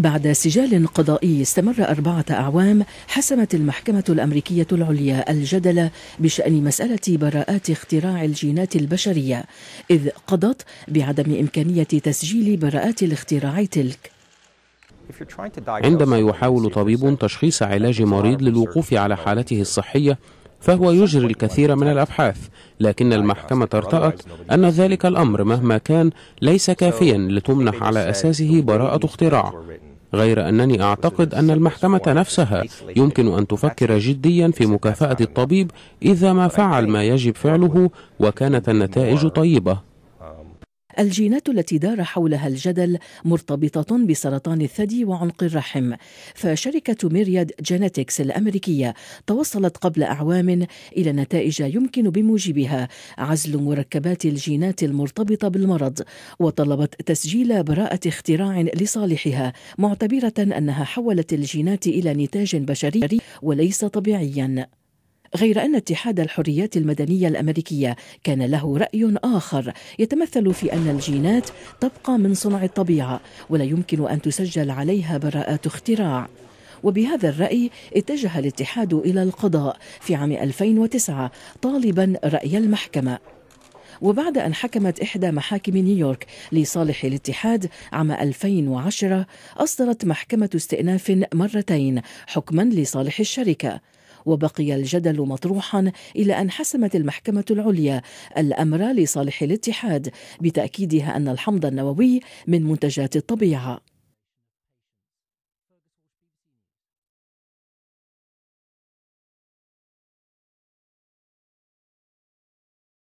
بعد سجال قضائي استمر أربعة أعوام حسمت المحكمة الأمريكية العليا الجدل بشأن مسألة براءات اختراع الجينات البشرية إذ قضت بعدم إمكانية تسجيل براءات الاختراع تلك عندما يحاول طبيب تشخيص علاج مريض للوقوف على حالته الصحية فهو يجري الكثير من الأبحاث لكن المحكمة ارتأت أن ذلك الأمر مهما كان ليس كافيا لتمنح على أساسه براءة اختراع غير أنني أعتقد أن المحكمة نفسها يمكن أن تفكر جديا في مكافأة الطبيب إذا ما فعل ما يجب فعله وكانت النتائج طيبة الجينات التي دار حولها الجدل مرتبطة بسرطان الثدي وعنق الرحم فشركة ميرياد جينيتكس الأمريكية توصلت قبل أعوام إلى نتائج يمكن بموجبها عزل مركبات الجينات المرتبطة بالمرض وطلبت تسجيل براءة اختراع لصالحها معتبرة أنها حولت الجينات إلى نتاج بشري وليس طبيعيا غير أن اتحاد الحريات المدنية الأمريكية كان له رأي آخر يتمثل في أن الجينات تبقى من صنع الطبيعة ولا يمكن أن تسجل عليها براءات اختراع وبهذا الرأي اتجه الاتحاد إلى القضاء في عام 2009 طالبا رأي المحكمة وبعد أن حكمت إحدى محاكم نيويورك لصالح الاتحاد عام 2010 أصدرت محكمة استئناف مرتين حكما لصالح الشركة وبقي الجدل مطروحا إلى أن حسمت المحكمة العليا الأمر لصالح الاتحاد بتأكيدها أن الحمض النووي من منتجات الطبيعة